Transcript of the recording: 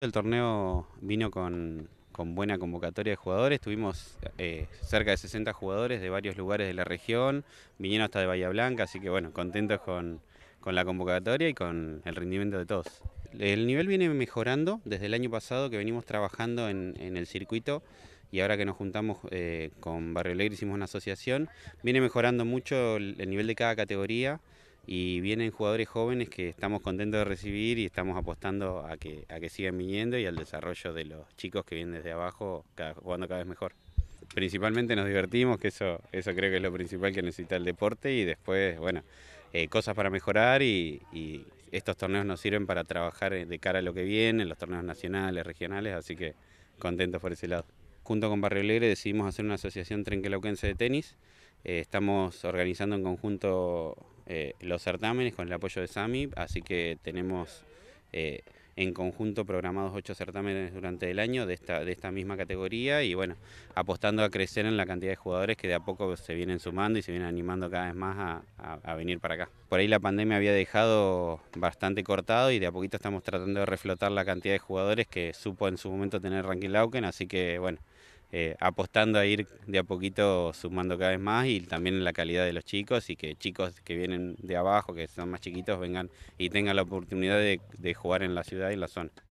El torneo vino con, buena convocatoria de jugadores, tuvimos eh, cerca de 60 jugadores de varios lugares de la región, vinieron hasta de Bahía Blanca, así que bueno, contentos con, la convocatoria y con el rendimiento de todos. El nivel viene mejorando desde el año pasado que venimos trabajando en, el circuito y ahora que nos juntamos eh, con Barrio Alegre hicimos una asociación, viene mejorando mucho el nivel de cada categoría y vienen jugadores jóvenes que estamos contentos de recibir y estamos apostando a que, a que sigan viniendo y al desarrollo de los chicos que vienen desde abajo jugando cada vez mejor. Principalmente nos divertimos, que eso, eso creo que es lo principal que necesita el deporte y después, bueno, eh, cosas para mejorar y, estos torneos nos sirven para trabajar eh, de cara a lo que viene, los torneos nacionales, regionales, así que contentos por ese lado. Junto con Barrio Alegre decidimos hacer una asociación trenquelauquense de tenis. Eh, estamos organizando en conjunto eh, los certámenes con el apoyo de SAMI, así que tenemos eh, en conjunto programados ocho certámenes durante el año de esta, de esta misma categoría y bueno, apostando a crecer en la cantidad de jugadores que de a poco se vienen sumando y se vienen animando cada vez más a, a venir para acá. Por ahí la pandemia había dejado bastante cortado y de a poquito estamos tratando de reflotar la cantidad de jugadores que supo en su momento tener Rankin Lauken, así que bueno, eh, apostando a ir de a poquito sumando cada vez más y también en la calidad de los chicos y que chicos que vienen de abajo, que son más chiquitos, vengan y tengan la oportunidad de, de jugar en la ciudad y en la zona.